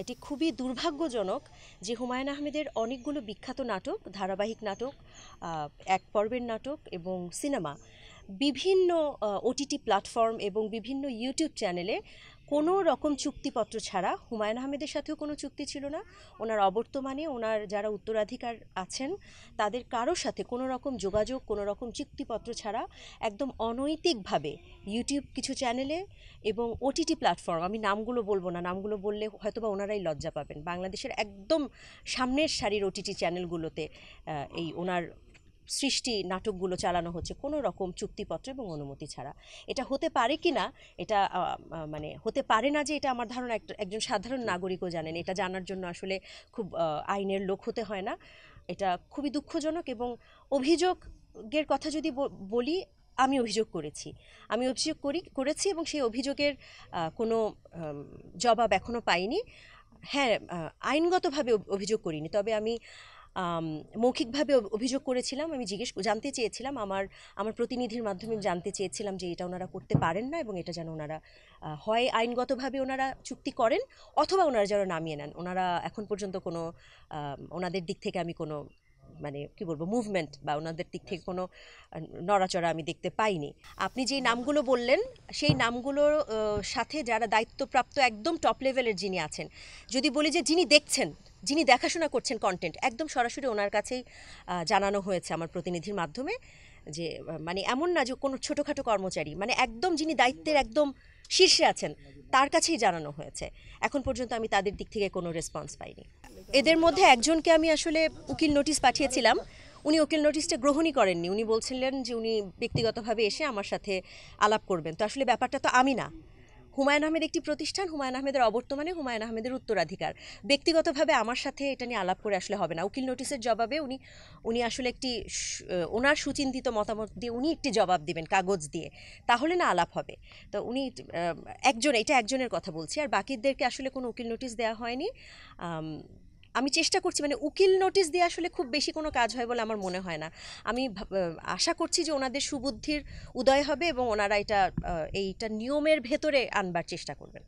এটি খুবই দুর্ভাগ্যজনক যে হুমায়ুন আহমেদের অনেকগুলো বিখ্যাত নাটক ধারাবাহিক নাটক এক পর্বের নাটক এবং সিনেমা বিভিন্ন ওটিটি প্ল্যাটফর্ম এবং বিভিন্ন ইউটিউব চ্যানেলে কোনো রকম চুক্তিপত্র ছাড়া হুমায়ুন আহমেদের সাথেও কোনো চুক্তি ছিল না ওনার অবর্তমানে ওনার যারা উত্তরাধিকার আছেন তাদের কারো সাথে কোনো রকম যোগাযোগ কোনো রকম চুক্তিপত্র ছাড়া একদম অনৈতিকভাবে ইউটিউব কিছু চ্যানেলে এবং ওটিটি প্ল্যাটফর্ম আমি নামগুলো বলবো না নামগুলো বললে হয়তোবা ওনারাই লজ্জা পাবেন বাংলাদেশের একদম সামনের সারির ওটিটি চ্যানেলগুলোতে এই ওনার সৃষ্টি নাটকগুলো চালানো হচ্ছে কোনো রকম চুক্তিপত্র এবং অনুমতি ছাড়া এটা হতে পারে কি না এটা মানে হতে পারে না যে এটা আমার ধারণা একজন সাধারণ নাগরিকও জানেন এটা জানার জন্য আসলে খুব আইনের লোক হতে হয় না এটা খুবই দুঃখজনক এবং অভিযোগের কথা যদি বলি আমি অভিযোগ করেছি আমি অভিযোগ করি করেছি এবং সেই অভিযোগের কোনো জবাব এখনও পাইনি হ্যাঁ আইনগতভাবে অভিযোগ করিনি তবে আমি মৌখিকভাবে অভিযোগ করেছিলাম আমি জিজ্ঞেস জানতে চেয়েছিলাম আমার আমার প্রতিনিধির মাধ্যমে জানতে চেয়েছিলাম যে এটা ওনারা করতে পারেন না এবং এটা যেন ওনারা হয় আইনগতভাবে ওনারা চুক্তি করেন অথবা ওনারা যেন নামিয়ে নেন ওনারা এখন পর্যন্ত কোনো ওনাদের দিক থেকে আমি কোনো মানে কি বলবো মুভমেন্ট বা ওনাদের দিক থেকে কোনো নড়াচড়া আমি দেখতে পাইনি আপনি যে নামগুলো বললেন সেই নামগুলোর সাথে যারা দায়িত্বপ্রাপ্ত একদম টপ লেভেলের যিনি আছেন যদি বলি যে যিনি দেখছেন যিনি দেখাশোনা করছেন কন্টেন্ট একদম সরাসরি ওনার কাছেই জানানো হয়েছে আমার প্রতিনিধির মাধ্যমে যে মানে এমন না যে কোনো ছোটোখাটো কর্মচারী মানে একদম যিনি দায়িত্বের একদম শীর্ষে আছেন তার কাছেই জানানো হয়েছে এখন পর্যন্ত আমি তাদের দিক থেকে কোনো রেসপন্স পাইনি এদের মধ্যে একজনকে আমি আসলে উকিল নোটিশ পাঠিয়েছিলাম উনি উকিল নোটিশটা গ্রহণই করেননি উনি বলছিলেন যে উনি ব্যক্তিগতভাবে এসে আমার সাথে আলাপ করবেন তো আসলে ব্যাপারটা তো আমি না হুমায়ুন আহমেদ একটি প্রতিষ্ঠান হুমায়ুন আহমেদের অবর্তমানে হুমায়ুন আহমেদের উত্তরাধিকার ব্যক্তিগতভাবে আমার সাথে এটা নিয়ে আলাপ করে আসলে হবে না উকিল নোটিশের জবাবে উনি উনি আসলে একটি ওনার সুচিন্তিত মতামত দিয়ে উনি একটি জবাব দিবেন কাগজ দিয়ে তাহলে না আলাপ হবে তো উনি একজন এটা একজনের কথা বলছি আর বাকিদেরকে আসলে কোনো উকিল নোটিশ দেওয়া হয়নি আমি চেষ্টা করছি মানে উকিল নোটিশ দিয়ে আসলে খুব বেশি কোনো কাজ হয় বলে আমার মনে হয় না আমি আশা করছি যে ওনাদের সুবুদ্ধির উদয় হবে এবং ওনারা এটা এইটা নিয়মের ভেতরে আনবার চেষ্টা করবেন